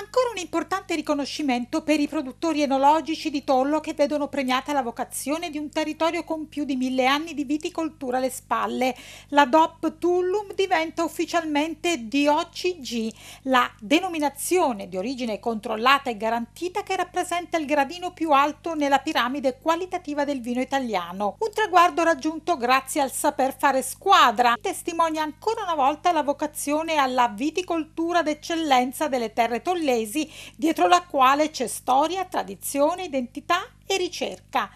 Ancora un importante riconoscimento per i produttori enologici di Tollo che vedono premiata la vocazione di un territorio con più di mille anni di viticoltura alle spalle. La DOP Tullum diventa ufficialmente DOCG, la denominazione di origine controllata e garantita che rappresenta il gradino più alto nella piramide qualitativa del vino italiano. Un traguardo raggiunto grazie al saper fare squadra, testimonia ancora una volta la vocazione alla viticoltura d'eccellenza delle terre tolline Villesi, dietro la quale c'è storia, tradizione, identità e ricerca.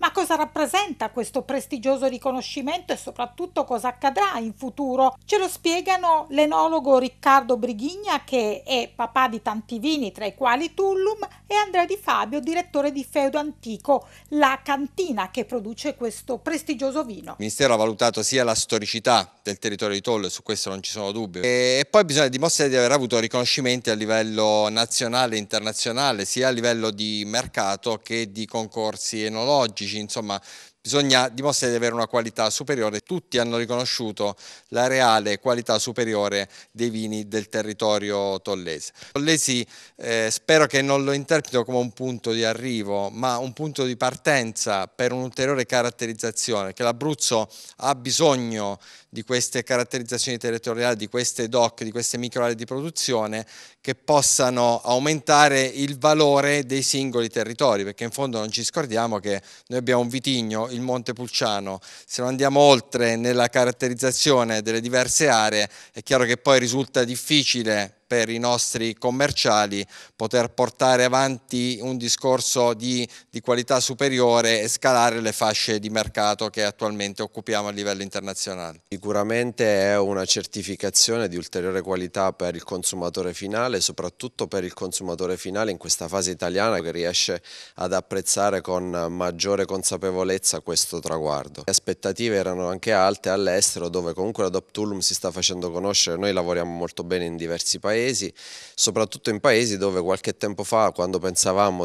Ma cosa rappresenta questo prestigioso riconoscimento e soprattutto cosa accadrà in futuro? Ce lo spiegano l'enologo Riccardo Brighigna che è papà di tanti vini tra i quali Tullum e Andrea Di Fabio, direttore di Feudo Antico, la cantina che produce questo prestigioso vino. Il Ministero ha valutato sia la storicità del territorio di Tollo, su questo non ci sono dubbi, e poi bisogna dimostrare di aver avuto riconoscimenti a livello nazionale e internazionale, sia a livello di mercato che di concorsi enologici insomma Bisogna dimostrare di avere una qualità superiore. Tutti hanno riconosciuto la reale qualità superiore dei vini del territorio tollese. Tollesi eh, spero che non lo interpreto come un punto di arrivo, ma un punto di partenza per un'ulteriore caratterizzazione, che l'Abruzzo ha bisogno di queste caratterizzazioni territoriali, di queste DOC, di queste microaree di produzione che possano aumentare il valore dei singoli territori, perché in fondo non ci scordiamo che noi abbiamo un vitigno il Monte Pulciano. Se non andiamo oltre nella caratterizzazione delle diverse aree, è chiaro che poi risulta difficile per i nostri commerciali poter portare avanti un discorso di, di qualità superiore e scalare le fasce di mercato che attualmente occupiamo a livello internazionale. Sicuramente è una certificazione di ulteriore qualità per il consumatore finale, soprattutto per il consumatore finale in questa fase italiana che riesce ad apprezzare con maggiore consapevolezza questo traguardo. Le aspettative erano anche alte all'estero dove comunque la Doptulum si sta facendo conoscere, noi lavoriamo molto bene in diversi paesi paesi, soprattutto in paesi dove qualche tempo fa, quando,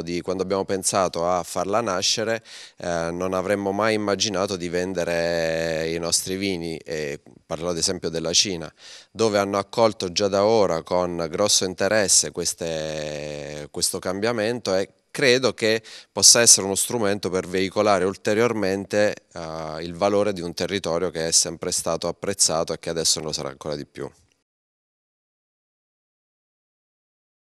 di, quando abbiamo pensato a farla nascere, eh, non avremmo mai immaginato di vendere i nostri vini, e parlo ad esempio della Cina, dove hanno accolto già da ora con grosso interesse queste, questo cambiamento e credo che possa essere uno strumento per veicolare ulteriormente uh, il valore di un territorio che è sempre stato apprezzato e che adesso lo sarà ancora di più.